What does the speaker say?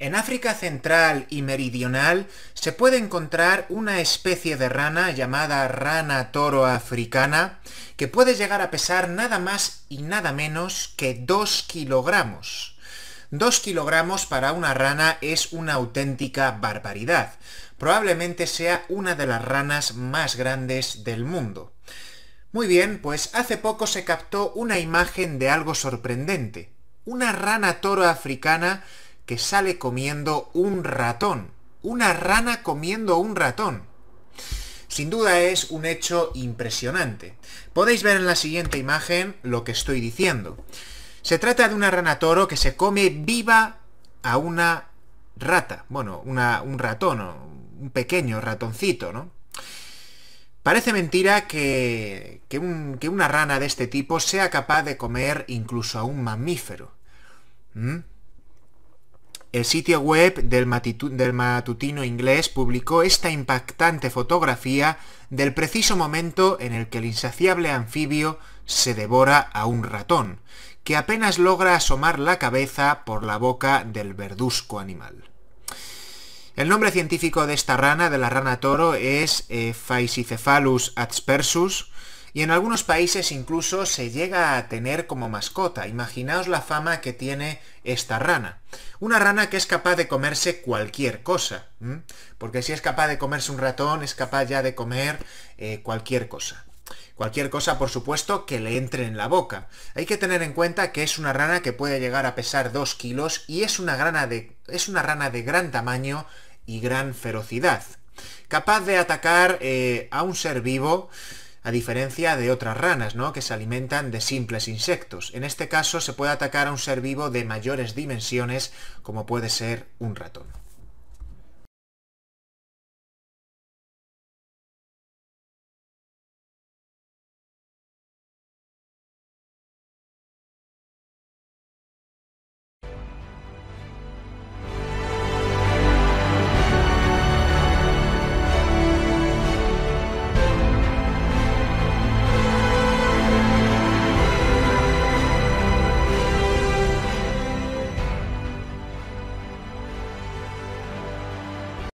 En África central y meridional se puede encontrar una especie de rana llamada rana toro africana que puede llegar a pesar nada más y nada menos que 2 kilogramos. 2 kilogramos para una rana es una auténtica barbaridad. Probablemente sea una de las ranas más grandes del mundo. Muy bien, pues hace poco se captó una imagen de algo sorprendente. Una rana toro africana que sale comiendo un ratón. Una rana comiendo un ratón. Sin duda es un hecho impresionante. Podéis ver en la siguiente imagen lo que estoy diciendo. Se trata de una rana toro que se come viva a una rata. Bueno, un ratón, un pequeño ratoncito, ¿no? Parece mentira que, una rana de este tipo sea capaz de comer incluso a un mamífero. ¿Mm? El sitio web del, matutino inglés publicó esta impactante fotografía del preciso momento en el que el insaciable anfibio se devora a un ratón, que apenas logra asomar la cabeza por la boca del verduzco animal. El nombre científico de esta rana, de la rana toro, es eh, adspersus, y en algunos países incluso se llega a tener como mascota. Imaginaos la fama que tiene esta rana. Una rana que es capaz de comerse cualquier cosa. Porque si es capaz de comerse un ratón, es capaz ya de comer eh, cualquier cosa. Cualquier cosa, por supuesto, que le entre en la boca. Hay que tener en cuenta que es una rana que puede llegar a pesar 2 kilos y es una, rana de, es una rana de gran tamaño y gran ferocidad. Capaz de atacar eh, a un ser vivo a diferencia de otras ranas, ¿no? que se alimentan de simples insectos. En este caso se puede atacar a un ser vivo de mayores dimensiones, como puede ser un ratón.